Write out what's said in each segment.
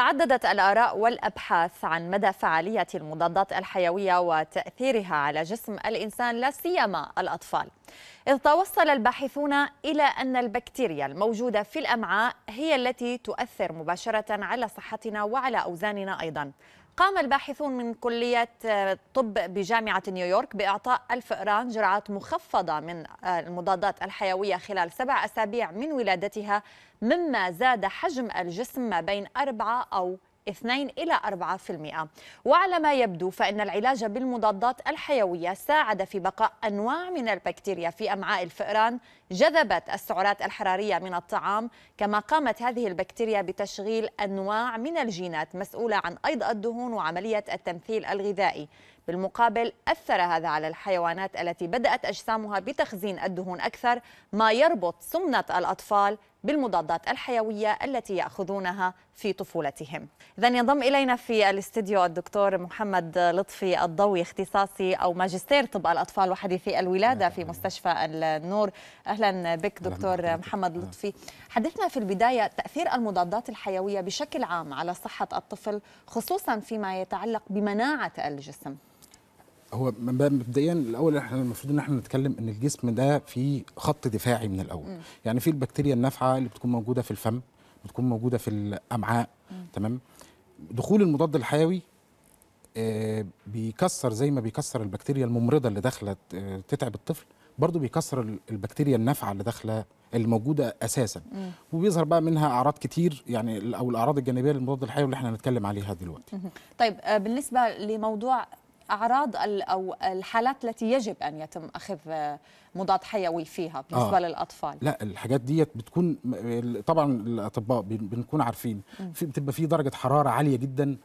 تعددت الآراء والأبحاث عن مدى فعالية المضادات الحيوية وتأثيرها على جسم الإنسان لا سيما الأطفال إذ توصل الباحثون إلى أن البكتيريا الموجودة في الأمعاء هي التي تؤثر مباشرة على صحتنا وعلى أوزاننا أيضا قام الباحثون من كلية آه، طب بجامعة نيويورك بإعطاء ألف إران جرعات مخفضة من آه، المضادات الحيوية خلال سبع أسابيع من ولادتها مما زاد حجم الجسم ما بين أربعة أو 2 إلى 4% وعلى ما يبدو فإن العلاج بالمضادات الحيوية ساعد في بقاء أنواع من البكتيريا في أمعاء الفئران جذبت السعرات الحرارية من الطعام كما قامت هذه البكتيريا بتشغيل أنواع من الجينات مسؤولة عن أيض الدهون وعملية التمثيل الغذائي بالمقابل أثر هذا على الحيوانات التي بدأت أجسامها بتخزين الدهون أكثر ما يربط سمنة الأطفال بالمضادات الحيوية التي يأخذونها في طفولتهم إذا ينضم إلينا في الاستديو الدكتور محمد لطفي الضوي اختصاصي أو ماجستير طب الأطفال وحديثي الولادة في مستشفى النور أهلا بك دكتور محمد نعم. لطفي حدثنا في البداية تأثير المضادات الحيوية بشكل عام على صحة الطفل خصوصا فيما يتعلق بمناعة الجسم هو مبدئيا الاول احنا المفروض ان احنا نتكلم ان الجسم ده فيه خط دفاعي من الاول م. يعني في البكتيريا النافعه اللي بتكون موجوده في الفم بتكون موجوده في الامعاء م. تمام دخول المضاد الحيوي آه بيكسر زي ما بيكسر البكتيريا الممرضه اللي داخله آه تتعب الطفل برضه بيكسر البكتيريا النافعه اللي داخله الموجوده اساسا مم. وبيظهر بقى منها اعراض كتير يعني او الاعراض الجانبيه للمضاد الحيوي اللي احنا هنتكلم عليها دلوقتي. مم. طيب آه، بالنسبه لموضوع اعراض او الحالات التي يجب ان يتم اخذ مضاد حيوي فيها آه. بالنسبه آه. للاطفال لا الحاجات ديت بتكون طبعا الاطباء بنكون عارفين في بتبقى في درجه حراره عاليه جدا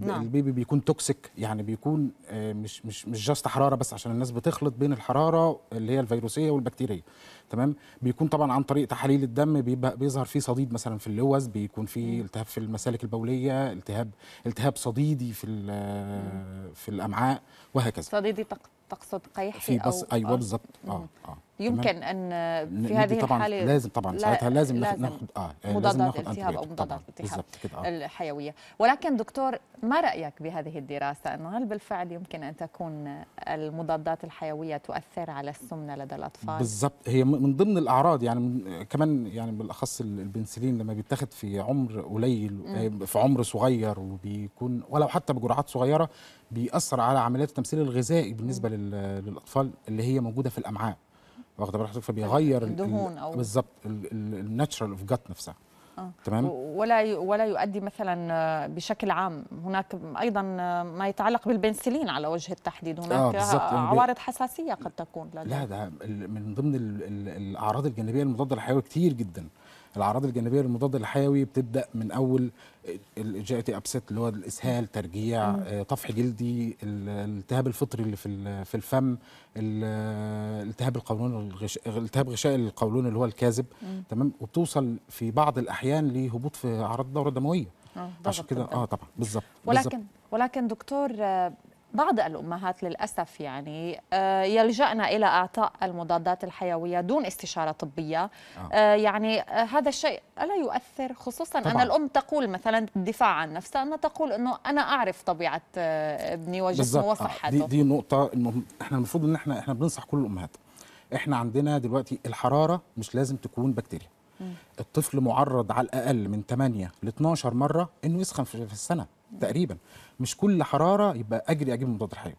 نعم. البيبي بيكون توكسيك يعني بيكون آه، مش مش مش جاست حراره بس عشان الناس بتخلط بين الحراره اللي هي الفيروسيه والبكتيريه تمام بيكون طبعا عن طريق تحاليل الدم بيبقى بيظهر فيه صديد مثلا في اللوز بيكون فيه التهاب في المسالك البوليه التهاب التهاب صديدي في آه، في الامعاء وهكذا صديدي تقصد قيح في بس او ايوه بالظبط اه اه يمكن ان في هذه طبعا الحاله لازم طبعا لا ساعتها لازم, لازم ناخذ اه يعني مضادات التهاب او مضادات آه. الحيويه ولكن دكتور ما رايك بهذه الدراسه انه هل بالفعل يمكن ان تكون المضادات الحيويه تؤثر على السمنه لدى الاطفال بالضبط هي من ضمن الاعراض يعني كمان يعني بالاخص البنسلين لما بيتاخد في عمر قليل آه، في عمر صغير وبيكون ولو حتى بجرعات صغيره بيأثر على عمليات التمثيل الغذائي بالنسبه للاطفال اللي هي موجوده في الامعاء واخده براحتك فبيغير الدهون او بالظبط الناتشرال اوف جات نفسها آه. تمام ولا ولا يؤدي مثلا بشكل عام هناك ايضا ما يتعلق بالبنسلين على وجه التحديد آه، هناك آه يعني عوارض حساسيه قد تكون لا ده من ضمن الاعراض الجانبيه المضاده للحيوي كتير جدا الاعراض الجانبيه للمضاد الحيوي بتبدا من اول الجيتي ابسيت اللي هو الاسهال ترجيع آه، طفح جلدي الالتهاب الفطري اللي في في الفم التهاب القولون الغش... التهاب غشاء القولون اللي هو الكاذب تمام وبتوصل في بعض الاحيان لهبوط في اعراض الدوره الدمويه آه، عشان كده اه طبعا بالظبط ولكن بالزبط. ولكن دكتور آه، بعض الأمهات للأسف يعني آه، يلجأن إلى إعطاء المضادات الحيوية دون استشارة طبية آه. آه، يعني آه، هذا الشيء ألا يؤثر خصوصا طبعا. أن الأم تقول مثلا الدفاع عن نفسها أنها تقول أنه أنا أعرف طبيعة ابني وجسمه وصحته آه. دي, دي نقطة احنا المفروض أن احنا, احنا بننصح كل الأمهات احنا عندنا دلوقتي الحرارة مش لازم تكون بكتيريا الطفل معرض على الأقل من 8 ل 12 مرة أنه يسخن في السنة تقريبا مش كل حراره يبقى اجري اجيب المضاد الحيوي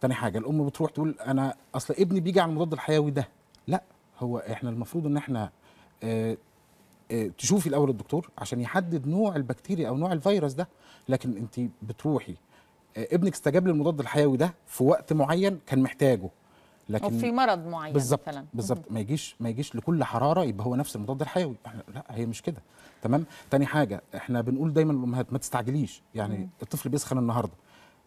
تاني حاجه الام بتروح تقول انا اصل ابني بيجي على المضاد الحيوي ده لا هو احنا المفروض ان احنا آه، آه، تشوفي الاول الدكتور عشان يحدد نوع البكتيريا او نوع الفيروس ده لكن انت بتروحي آه، ابنك استجاب للمضاد الحيوي ده في وقت معين كان محتاجه لكن او في مرض معين بالزبط مثلا بالظبط ما يجيش ما يجيش لكل حراره يبقى هو نفس المضاد الحيوي لا هي مش كده تمام تاني حاجه احنا بنقول دايما للامهات ما تستعجليش يعني مم. الطفل بيسخن النهارده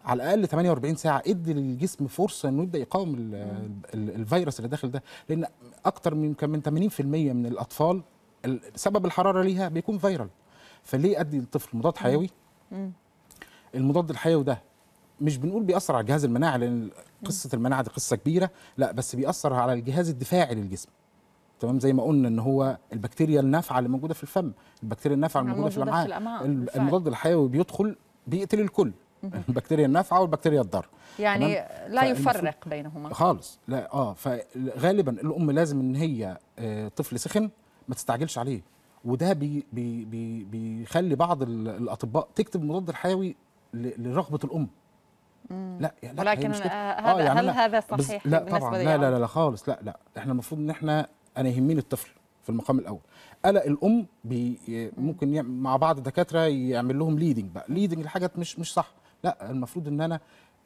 على الاقل 48 ساعه ادي للجسم فرصه انه يبدا يقاوم الفيروس اللي داخل ده لان اكتر من كم من 80% من الاطفال سبب الحراره ليها بيكون فيرال فليه ادي للطفل مضاد حيوي مم. المضاد الحيوي ده مش بنقول بيأثر على الجهاز المناعي لأن قصة المناعة دي قصة كبيرة لا بس بيأثر على الجهاز الدفاعي للجسم تمام زي ما قلنا ان هو البكتيريا النافعه اللي موجوده في الفم البكتيريا النافعه اللي موجوده في الامعاء المضاد الحيوي بيدخل بيقتل الكل البكتيريا النافعه والبكتيريا الضاره يعني لا يفرق بينهما خالص لا اه فغالبا الام لازم ان هي آه، طفل سخن ما تستعجلش عليه وده بي بي بي بيخلي بعض الاطباء تكتب المضاد الحيوي لرغبه الام لا لا ولكن مش كده. آه، آه، هذا آه يعني هل هذا صحيح لا بالنسبه طبعا لا, لا آه. لا لا خالص لا لا احنا المفروض ان احنا انا يهمني الطفل في المقام الاول قلق الام بي ممكن مع بعض الدكاتره يعمل لهم ليدنج بقى ليدنج الحاجات مش مش صح لا المفروض ان انا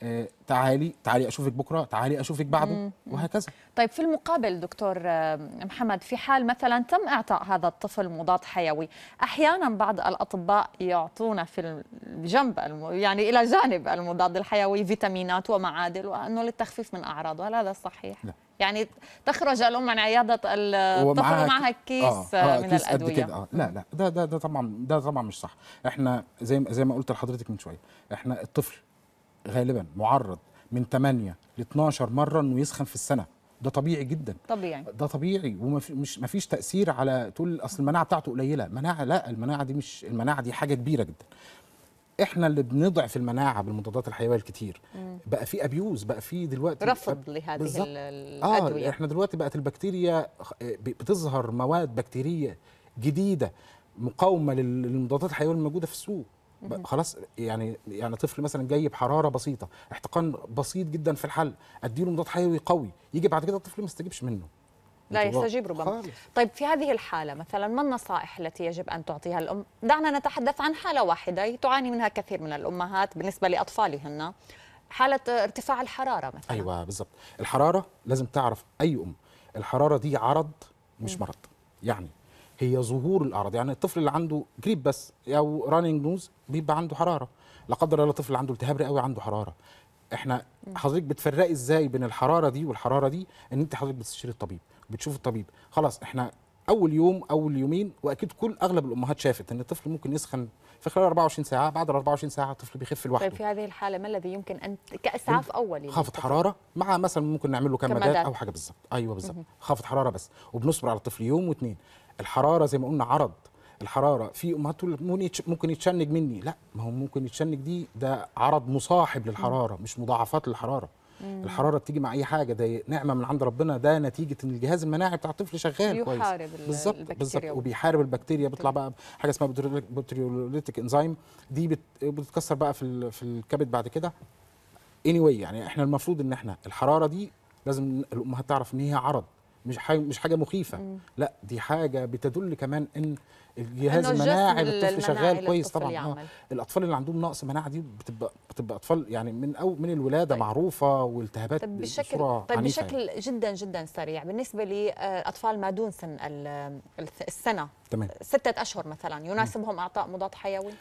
آه، تعالي تعالي اشوفك بكره تعالي اشوفك بعده وهكذا طيب في المقابل دكتور آه، محمد في حال مثلا تم اعطاء هذا الطفل مضاد حيوي احيانا بعض الاطباء يعطونا في الجنب يعني الى جانب المضاد الحيوي فيتامينات ومعادن وانه للتخفيف من اعراضه هل هذا صحيح لا. يعني تخرج الام من عياده الطفل ومعها كيس آه،, آه, آه من كيس الادويه قد كده آه. لا لا ده ده ده طبعا ده طبعا مش صح احنا زي زي ما قلت لحضرتك من شويه احنا الطفل غالبا معرض من 8 ل 12 مره انه يسخن في السنه ده طبيعي جدا طبيعي ده طبيعي ومش مفيش تاثير على تقول اصل المناعه بتاعته قليله المناعه لا المناعه دي مش المناعه دي حاجه كبيره جدا احنا اللي بنضعف المناعه بالمضادات الحيويه الكتير مم. بقى في ابيوز بقى في دلوقتي رفض لهذه بالزبط. آه، الادويه اه احنا دلوقتي بقت البكتيريا آه، بتظهر مواد بكتيريه جديده مقاومه للمضادات الحيويه الموجوده في السوق خلاص يعني يعني طفل مثلا جاي بحراره بسيطه احتقان بسيط جدا في الحل اديله مضاد حيوي قوي يجي بعد كده الطفل ما يستجيبش منه لا يستجيب ربما خالص. طيب في هذه الحاله مثلا ما النصائح التي يجب ان تعطيها الام دعنا نتحدث عن حاله واحده تعاني منها كثير من الامهات بالنسبه لاطفالهن حاله ارتفاع الحراره مثلا ايوه بالظبط الحراره لازم تعرف اي ام الحراره دي عرض مش مرض يعني هي ظهور الاعراض يعني الطفل اللي عنده جريب بس او رانينج نوز بيبقى عنده حراره لا قدر الله طفل عنده التهاب رئوي عنده حراره احنا حضرتك بتفرقي ازاي بين الحراره دي والحراره دي ان انت حضرتك بتستشير الطبيب بتشوف الطبيب خلاص احنا اول يوم اول يومين واكيد كل اغلب الامهات شافت ان الطفل ممكن يسخن في خلال 24 ساعه بعد ال 24 ساعه الطفل بيخف لوحده طيب في هذه الحاله ما الذي يمكن ان كاسعاف اولي يعني؟ خافض حراره مع مثلا ممكن نعمل له كمادات او حاجه بالظبط ايوه بالظبط خافض حراره بس وبنصبر على الطفل يوم واثنين الحراره زي ما قلنا عرض الحراره في امهات ممكن يتشنج مني لا ما هو ممكن يتشنج دي ده عرض مصاحب للحراره مش مضاعفات للحراره مم. الحراره بتيجي مع اي حاجه ده نعمه من عند ربنا ده نتيجه ان الجهاز المناعي بتاع الطفل شغال كويس بالظبط بالظبط وبيحارب البكتيريا بيطلع بقى حاجه اسمها بوتريوليتيك انزيم دي بتتكسر بقى في في الكبد بعد كده اني anyway يعني احنا المفروض ان احنا الحراره دي لازم الامهات تعرف ان هي عرض مش حاجه مش حاجه مخيفه مم. لا دي حاجه بتدل كمان ان الجهاز المناعي للطفل شغال كويس طبعا يعمل. آه، الاطفال اللي عندهم نقص مناعه دي بتبقى بتبقى اطفال يعني من او من الولاده طيب. معروفه والتهابات طيب بشكل طيب بشكل يعني. جدا جدا سريع بالنسبه لاطفال آه، ما دون سن السنه تمام. ستة أشهر مثلا يناسبهم مم. أعطاء مضاد حيوي؟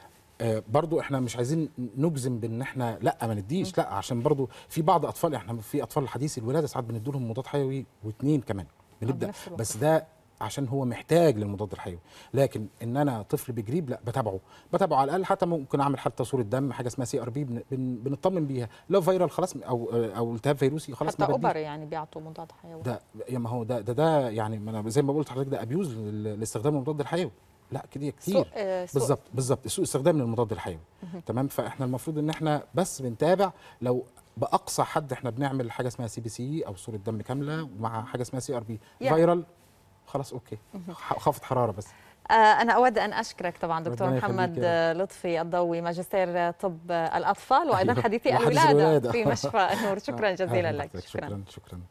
آه، برضو احنا مش عايزين نجزم بان احنا لا ما نديش لا عشان برضو في بعض اطفال احنا في اطفال الحديث الولاده ساعات بندي لهم مضاد حيوي واثنين كمان بنبدا آه، بس ده عشان هو محتاج للمضاد الحيوي لكن ان انا طفل بجريب لا بتابعه بتابعه على الاقل حتى ممكن اعمل حتى صوره دم حاجه اسمها سي ار بي بنطمن بيها لو فيرال خلاص او او التهاب فيروسي خلاص حتى اوبر يعني بيعطوا مضاد حيوي ده ما هو ده ده, ده يعني زي ما قلت لحضرتك ده ابيوز لاستخدام المضاد الحيوي لا كده كتير آه، بالظبط بالظبط سوء استخدام للمضاد الحيوي تمام فاحنا المفروض ان احنا بس بنتابع لو باقصى حد احنا بنعمل حاجه اسمها سي بي سي او صوره دم كامله ومع حاجه اسمها سي ار بي فايرال خلاص اوكي خافض حراره بس آه، أنا أود أن أشكرك طبعا دكتور محمد لطفي الضوي ماجستير طب الأطفال وأيضا أيوه. حديثي الولادة في مشفى النور شكرا جزيلا لك شكرا شكرا